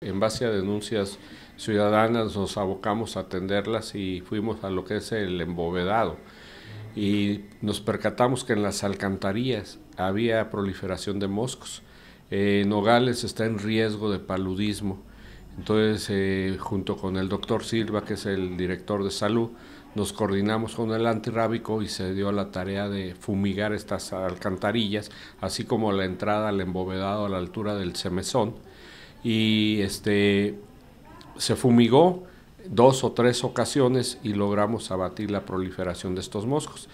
En base a denuncias ciudadanas nos abocamos a atenderlas y fuimos a lo que es el embovedado y nos percatamos que en las alcantarillas había proliferación de moscos. Eh, Nogales está en riesgo de paludismo. Entonces, eh, junto con el doctor Silva, que es el director de salud, nos coordinamos con el antirrábico y se dio la tarea de fumigar estas alcantarillas, así como la entrada al embovedado a la altura del semesón y este, se fumigó dos o tres ocasiones y logramos abatir la proliferación de estos moscos.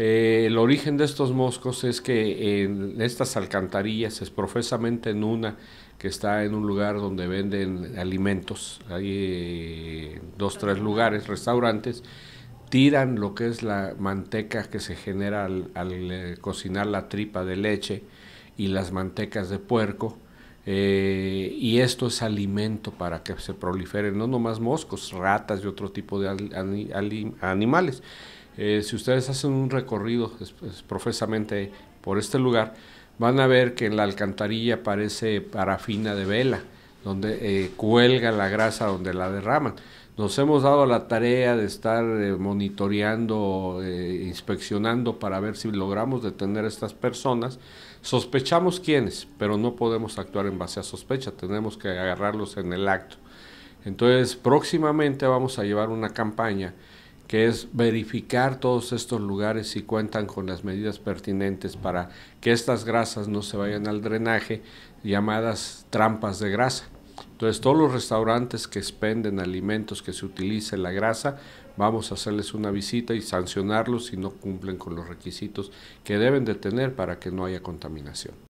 Eh, el origen de estos moscos es que en estas alcantarillas, es profesamente en una que está en un lugar donde venden alimentos, hay dos eh, dos, tres lugares, restaurantes, tiran lo que es la manteca que se genera al, eh, cocinar la tripa de leche y las mantecas de puerco eh, y esto es alimento para que se proliferen, no nomás moscos, ratas y otro tipo de animales. Eh, si ustedes hacen un recorrido profesamente por este lugar, van a ver que en la alcantarilla aparece parafina de vela, donde eh, cuelga la grasa donde la derraman. Nos hemos dado la tarea de estar eh, monitoreando, eh, inspeccionando para ver si logramos detener a estas personas. Sospechamos quiénes, pero no podemos actuar en base a sospecha, tenemos que agarrarlos en el acto. Entonces, próximamente vamos a llevar una campaña que es verificar todos estos lugares si cuentan con las medidas pertinentes para que estas grasas no se vayan al drenaje, llamadas trampas de grasa. Entonces, todos los restaurantes que expenden alimentos que se utilice la grasa, vamos a hacerles una visita y sancionarlos si no cumplen con los requisitos que deben de tener para que no haya contaminación.